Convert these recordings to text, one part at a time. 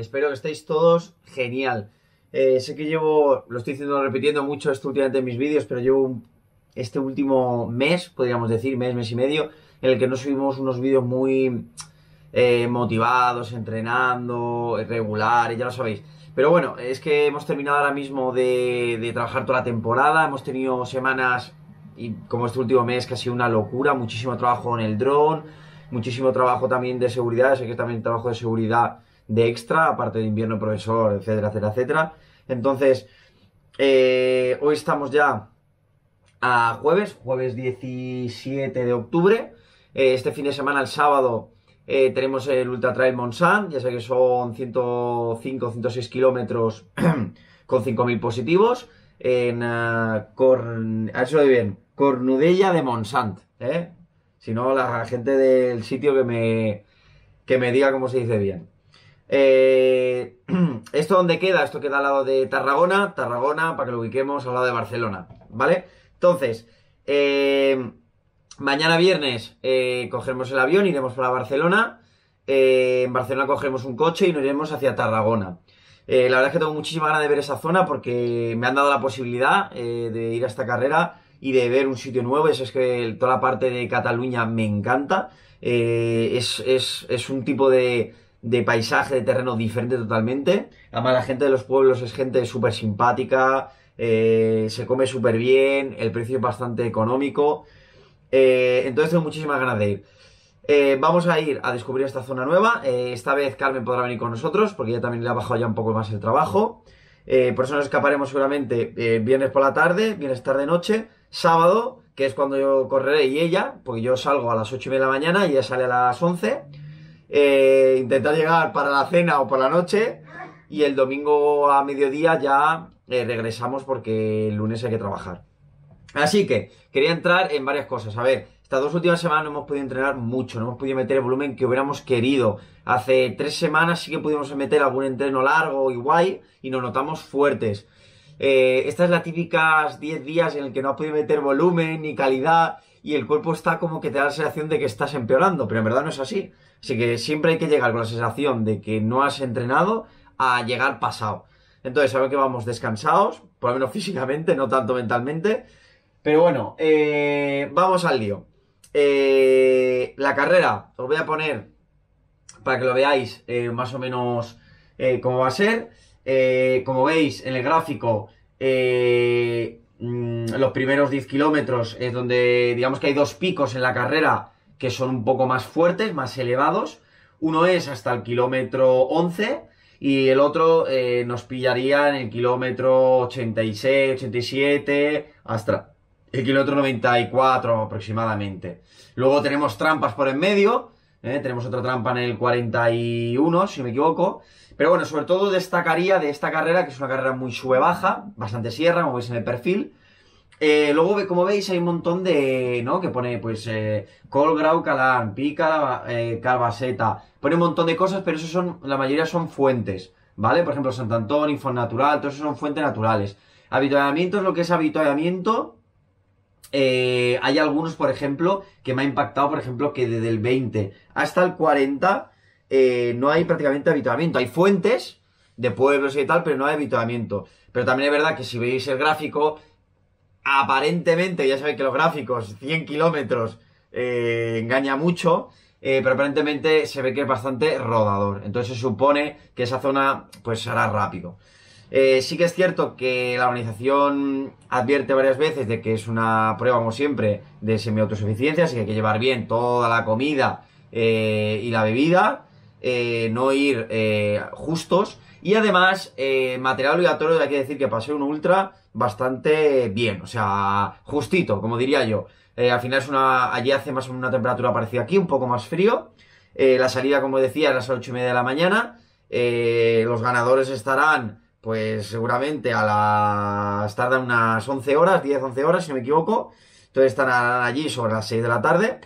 Espero que estéis todos genial. Eh, sé que llevo, lo estoy diciendo, repitiendo mucho esto últimamente en mis vídeos, pero llevo este último mes, podríamos decir, mes, mes y medio, en el que no subimos unos vídeos muy eh, motivados, entrenando, regulares, ya lo sabéis. Pero bueno, es que hemos terminado ahora mismo de, trabajar toda la temporada, hemos tenido semanas, y como este último mes, que ha sido una locura, muchísimo trabajo en el dron, muchísimo trabajo también de seguridad, sé que también trabajo de seguridad de extra, aparte de invierno profesor, etcétera, etcétera, etcétera. Entonces, eh, hoy estamos ya a jueves, jueves 17 de octubre. Eh, este fin de semana, el sábado, eh, tenemos el Ultra Trail Monsant ya sé que son 105, 106 kilómetros con 5.000 positivos. En, eso bien, Cornudella de Monsant, ¿eh? Si no, la gente del sitio que me, que me diga cómo se dice bien. Eh, ¿Esto dónde queda? Esto queda al lado de Tarragona, Tarragona, para que lo ubiquemos al lado de Barcelona, ¿vale? Entonces, eh, mañana viernes eh, Cogemos el avión, iremos para Barcelona, en Barcelona cogemos un coche y nos iremos hacia Tarragona. la verdad es que tengo muchísima ganas de ver esa zona porque me han dado la posibilidad de ir a esta carrera y de ver un sitio nuevo. Eso es que toda la parte de Cataluña me encanta. es un tipo de, de paisaje, de terreno diferente totalmente. Además, la gente de los pueblos es gente súper simpática, eh, se come súper bien, el precio es bastante económico. Eh, entonces tengo muchísimas ganas de ir. Eh, vamos a ir a descubrir esta zona nueva. esta vez Carmen podrá venir con nosotros porque ella también le ha bajado ya un poco más el trabajo. por eso nos escaparemos seguramente viernes por la tarde, viernes tarde-noche, sábado, que es cuando yo correré, y ella, porque yo salgo a las 8 y media de la mañana y ella sale a las 11. Eh, intentar llegar para la cena o para la noche y el domingo a mediodía ya eh, regresamos porque el lunes hay que trabajar. Así que quería entrar en varias cosas. A ver, estas dos últimas semanas no hemos podido entrenar mucho, no hemos podido meter el volumen que hubiéramos querido. Hace tres semanas sí que pudimos meter algún entreno largo y guay y nos notamos fuertes. Eh, esta estas es la típicas 10 días en el que no has podido meter volumen ni calidad y el cuerpo está como que te da la sensación de que estás empeorando, pero en verdad no es así. Así que siempre hay que llegar con la sensación de que no has entrenado a llegar pasado. Entonces, sabemos que vamos descansados, por lo menos físicamente, no tanto mentalmente. Pero bueno, eh, vamos al lío. Eh, la carrera, os voy a poner para que lo veáis más o menos cómo va a ser. Eh, como veis en el gráfico, eh, mm, los primeros 10 kilómetros es donde digamos que hay dos picos en la carrera que son un poco más fuertes, más elevados. Uno es hasta el kilómetro 11 y el otro eh, nos pillaría en el kilómetro 86, 87, hasta el kilómetro 94 aproximadamente. Luego tenemos trampas por en medio, tenemos otra trampa en el 41, si me equivoco, pero bueno, sobre todo destacaría de esta carrera, que es una carrera muy sube-baja, bastante sierra, como veis en el perfil. Eh, luego, como veis, hay un montón de, Que pone, pues, eh, Colgrau, Calán, Pica, eh, Pone un montón de cosas, pero eso son, la mayoría son fuentes, ¿vale? Por ejemplo, Santantón, Natural, Todos esos son fuentes naturales. Habituallamiento es lo que es habituallamiento. Eh, hay algunos, por ejemplo, que me ha impactado, por ejemplo, que desde el 20 hasta el 40 eh, no hay prácticamente habituamiento. Hay fuentes de pueblos y tal, pero no hay habituamiento. Pero también es verdad que si veis el gráfico, aparentemente, ya sabéis que los gráficos, 100 kilómetros, eh, engaña mucho, eh, pero aparentemente se ve que es bastante rodador. Entonces se supone que esa zona pues será rápido. sí que es cierto que la organización advierte varias veces de que es una prueba, como siempre, de semi-autosuficiencia así que hay que llevar bien toda la comida y la bebida. Eh, no ir eh, justos. Y además, eh, material obligatorio, hay que decir que pasé un ultra, bastante bien, o sea, justito, como diría yo. al final es una, allí hace más o menos una temperatura parecida aquí, un poco más frío. la salida, como decía, a las 8 y media de la mañana. los ganadores estarán, pues seguramente a las, tardan unas 11 horas, 10, 11 horas, si no me equivoco. Entonces estarán allí sobre las 6 de la tarde.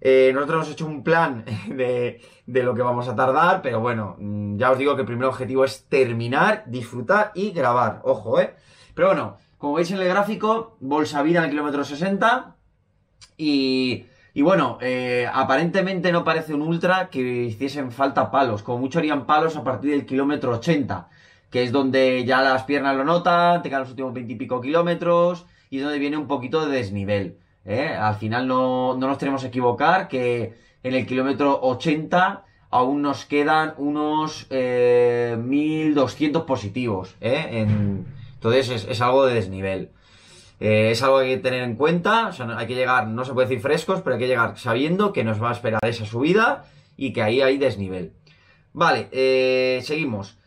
Eh, nosotros hemos hecho un plan de, lo que vamos a tardar, pero bueno, mm, ya os digo que el primer objetivo es terminar, disfrutar y grabar. Ojo, ¿eh? Pero bueno, como veis en el gráfico, Bolsa Vida en el kilómetro 60 y... Y bueno, eh, aparentemente no parece un ultra que hiciesen falta palos. Como mucho harían palos a partir del kilómetro 80, que es donde ya las piernas lo notan, te los últimos 20 y pico kilómetros y es donde viene un poquito de desnivel. ¿eh? Al final no, nos tenemos que equivocar que en el kilómetro 80 aún nos quedan unos 1200 eh, positivos. ¿eh? entonces es, algo de desnivel. es algo que hay que tener en cuenta. hay que llegar, no se puede decir frescos, pero hay que llegar sabiendo que nos va a esperar esa subida y que ahí hay desnivel. Vale, seguimos.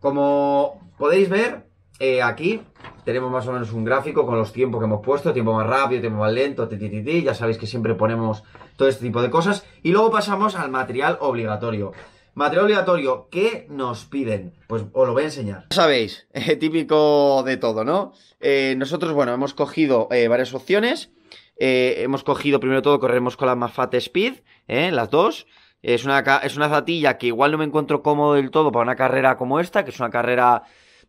como podéis ver, eh, aquí tenemos más o menos un gráfico con los tiempos que hemos puesto, tiempo más rápido, tiempo más lento, ya sabéis que siempre ponemos todo este tipo de cosas. Y luego pasamos al material obligatorio. Material obligatorio, ¿qué nos piden? Pues os lo voy a enseñar. Ya sabéis, eh, típico de todo, ¿no? Eh, nosotros, bueno, hemos cogido varias opciones. hemos cogido primero todo, corremos con la más Fat Speed, las dos. Es una, es una zatilla que igual no me encuentro cómodo del todo para una carrera como esta, que es una carrera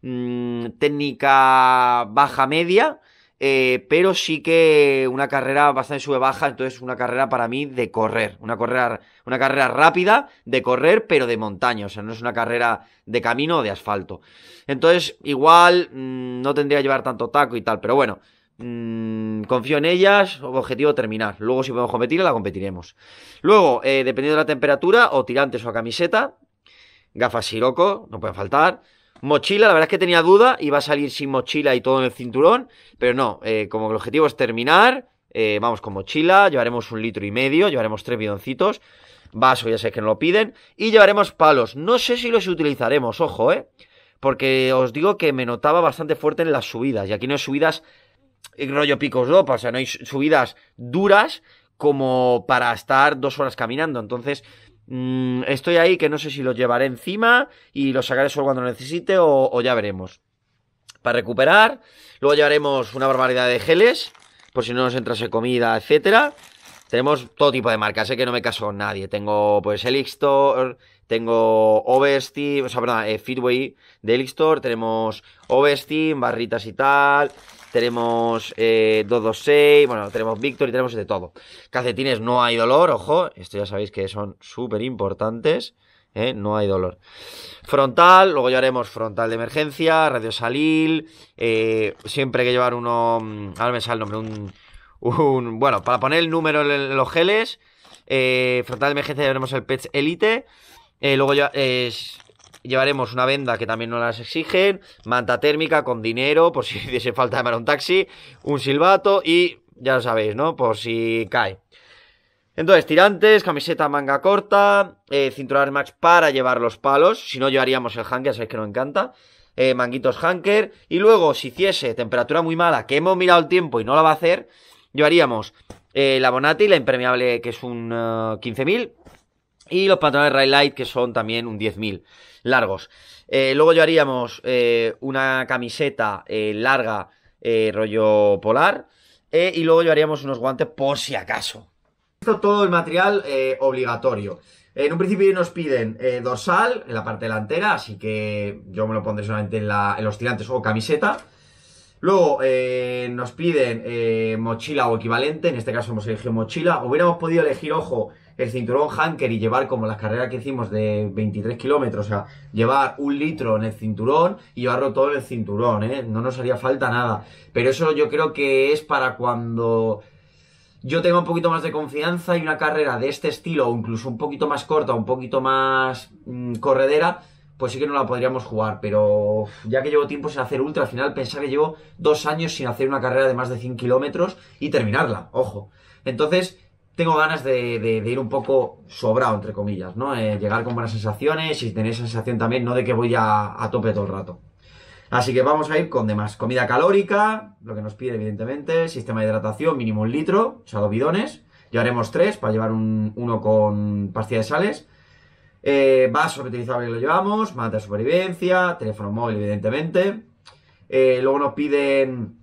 Mm, técnica baja media, eh, pero sí que una carrera bastante sube baja, entonces una carrera para mí de correr, una carrera, una carrera rápida de correr, pero de montaña, o sea, no es una carrera de camino o de asfalto. Entonces, igual mm, no tendría que llevar tanto taco y tal, pero bueno, mm, confío en ellas, objetivo terminar. Luego si podemos competir, la competiremos. Luego, eh, dependiendo de la temperatura, o tirantes o camiseta, gafas Siroco, no pueden faltar. Mochila, la verdad es que tenía duda, iba a salir sin mochila y todo en el cinturón, pero no, eh, como el objetivo es terminar, eh, vamos con mochila, llevaremos un litro y medio, llevaremos tres bidoncitos, vaso, ya sé que no lo piden, y llevaremos palos. No sé si los utilizaremos, ojo, ¿eh? Porque os digo que me notaba bastante fuerte en las subidas, y aquí no hay subidas eh, rollo picos ropa, o sea, no hay subidas duras como para estar dos horas caminando, entonces Mm, estoy ahí que no sé si los llevaré encima y los sacaré solo cuando lo necesite o, ya veremos. Para recuperar, luego llevaremos una barbaridad de geles, por si no nos entrase comida, etcétera. Tenemos todo tipo de marcas, sé ¿eh? que no me caso con nadie. Tengo pues Elixtor, tengo Oversteam, o sea, perdón, eh, Feedway de Elixtor, tenemos Oversteam, barritas y tal, tenemos 226, eh, bueno, tenemos víctor y tenemos de todo. Cacetines no hay dolor, ojo, esto ya sabéis que son súper importantes. Eh, no hay dolor. Frontal, luego ya haremos frontal de emergencia, radio salil, eh, siempre hay que llevar uno. Mm, ahora me sale el nombre. Un, bueno, para poner el número en los geles. frontal de emergencia haremos el pet Elite. luego ya, llevaremos una venda que también no las exigen, manta térmica con dinero, por si hiciese falta llamar a un taxi, un silbato y ya lo sabéis, ¿no? Por si cae. Entonces, tirantes, camiseta manga corta, eh, cinturón max para llevar los palos, si no llevaríamos el hanker, sabéis que nos encanta, eh, manguitos hanker, y luego si hiciese temperatura muy mala, que hemos mirado el tiempo y no la va a hacer, llevaríamos eh, la Bonati, la impermeable que es un 15.000, eh, y los pantalones Raylight que son también un 10.000 largos. Eh, luego yo haríamos eh, una camiseta eh, larga, rollo polar. y luego yo haríamos unos guantes por si acaso. Esto todo el material obligatorio. En un principio nos piden dorsal en la parte delantera, así que yo me lo pondré solamente en, los tirantes o camiseta. Luego nos piden mochila o equivalente, en este caso hemos elegido mochila. Hubiéramos podido elegir, ojo, el cinturón hanker y llevar como las carreras que hicimos de 23 kilómetros, o sea, llevar un litro en el cinturón y llevarlo todo en el cinturón, ¿eh? No nos haría falta nada. Pero eso yo creo que es para cuando yo tenga un poquito más de confianza y una carrera de este estilo, o incluso un poquito más corta, un poquito más mm, corredera, pues sí que no la podríamos jugar. Pero ya que llevo tiempo sin hacer ultra, al final pensar que llevo dos años sin hacer una carrera de más de 100 kilómetros y terminarla, ojo. Entonces, tengo ganas de, ir un poco sobrado, entre comillas, ¿no? Eh, llegar con buenas sensaciones y tener esa sensación también, no de que voy a, a, tope todo el rato. Así que vamos a ir con demás. Comida calórica, lo que nos pide, evidentemente, sistema de hidratación, mínimo un litro, o sea, dos bidones. Llevaremos tres para llevar uno con pastilla de sales. Eh, vaso reutilizable lo llevamos, manta de supervivencia, teléfono móvil, evidentemente. Eh, luego nos piden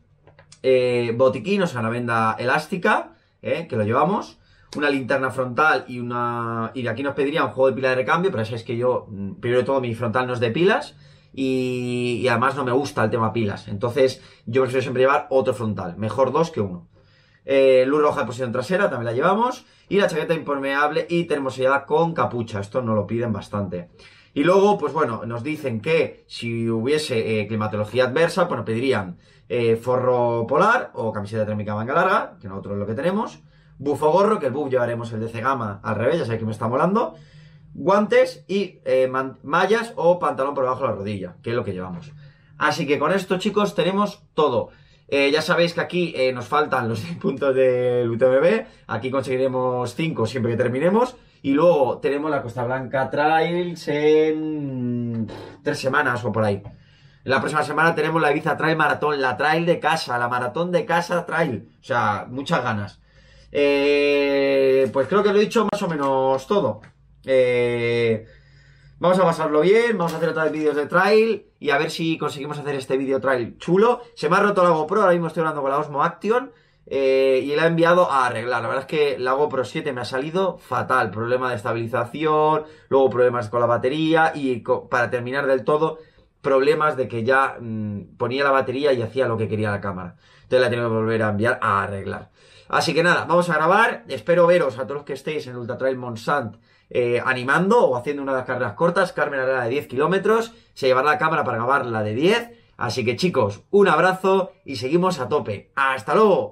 eh, botiquín, o sea, una venda elástica, que lo llevamos una linterna frontal y una... Y aquí nos pediría un juego de pila de recambio, pero es que yo, mm, primero de todo, mi frontal no es de pilas. Y, además no me gusta el tema pilas. Entonces yo prefiero siempre llevar otro frontal. Mejor dos que uno. Eh, luz roja de posición trasera también la llevamos. Y la chaqueta impermeable y termosellada con capucha. Esto nos lo piden bastante. Y luego, pues bueno, nos dicen que si hubiese eh, climatología adversa, pues nos pedirían eh, forro polar o camiseta térmica manga larga, que nosotros es lo que tenemos. Bufo gorro, que el buff llevaremos el de Cegama al revés, ya sabéis que me está molando. Guantes y eh, mallas o pantalón por debajo de la rodilla, que es lo que llevamos. Así que con esto, chicos, tenemos todo. Eh, ya sabéis que aquí eh, nos faltan los 10 puntos del UTMB. Aquí conseguiremos 5 siempre que terminemos. Y luego tenemos la Costa Blanca Trails en 3 semanas o por ahí. La próxima semana tenemos la Ibiza Trail Maratón, la Trail de casa, la Maratón de casa Trail. O sea, muchas ganas. Eh, pues creo que lo he dicho más o menos todo. Eh, vamos a pasarlo bien, vamos a hacer otra vez vídeos de trail y a ver si conseguimos hacer este vídeo trail chulo. Se me ha roto la GoPro, ahora mismo estoy hablando con la Osmo Action eh, y la ha enviado a arreglar. La verdad es que la GoPro 7 me ha salido fatal. Problema de estabilización, luego problemas con la batería y para terminar del todo problemas de que ya mm, ponía la batería y hacía lo que quería la cámara. Entonces la tengo que volver a enviar a arreglar. Así que nada, vamos a grabar. Espero veros a todos los que estéis en Ultra Trail Monsant eh, animando o haciendo una de las carreras cortas. Carmen hará la de 10 kilómetros. Se llevará la cámara para grabar la de 10. Así que chicos, un abrazo y seguimos a tope. ¡Hasta luego!